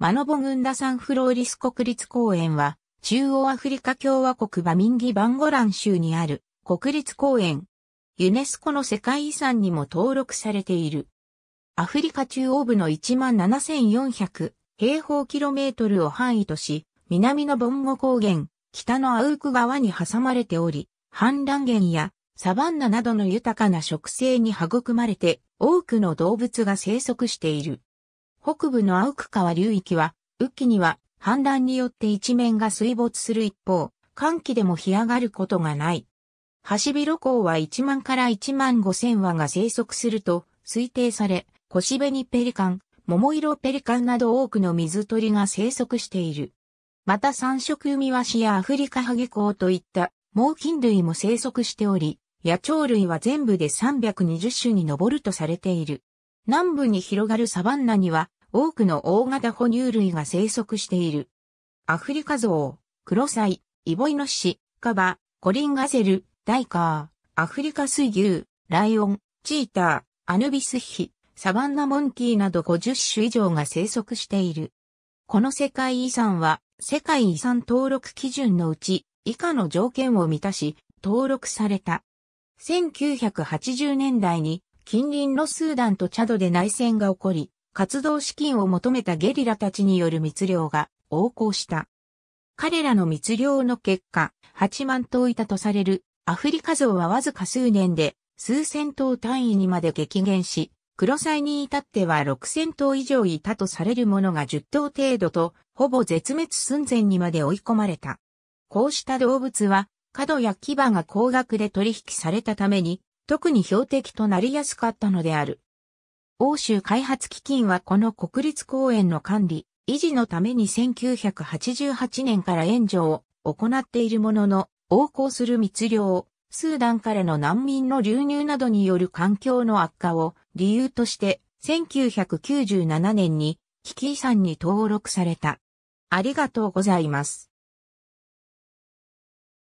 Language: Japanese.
マノボグンダサンフローリス国立公園は、中央アフリカ共和国バミンギ・バンゴラン州にある国立公園。ユネスコの世界遺産にも登録されている。アフリカ中央部の17,400平方キロメートルを範囲とし、南のボンゴ高原、北のアウク川に挟まれており、氾濫源やサバンナなどの豊かな植生に育まれて多くの動物が生息している。北部の青区川流域は、雨季には氾濫によって一面が水没する一方、寒気でも干上がることがない。ハシビロコウは1万から1万5千羽が生息すると推定され、コシベニペリカン、桃色ペリカンなど多くの水鳥が生息している。また三色海ワシやアフリカハゲコウといった猛禽類も生息しており、野鳥類は全部で320種に上るとされている。南部に広がるサバンナには多くの大型哺乳類が生息している。アフリカゾウ、クロサイ、イボイノシシ、カバ、コリンガゼル、ダイカー、アフリカ水牛、ライオン、チーター、アヌビスヒ、サバンナモンキーなど50種以上が生息している。この世界遺産は世界遺産登録基準のうち以下の条件を満たし登録された。1980年代に近隣のスーダンとチャドで内戦が起こり、活動資金を求めたゲリラたちによる密漁が横行した。彼らの密漁の結果、8万頭いたとされるアフリカゾウはわずか数年で数千頭単位にまで激減し、黒サに至っては6000頭以上いたとされるものが10頭程度と、ほぼ絶滅寸前にまで追い込まれた。こうした動物は、角や牙が高額で取引されたために、特に標的となりやすかったのである。欧州開発基金はこの国立公園の管理、維持のために1988年から援助を行っているものの、横行する密漁、スーダンからの難民の流入などによる環境の悪化を理由として1997年に危機遺産に登録された。ありがとうございます。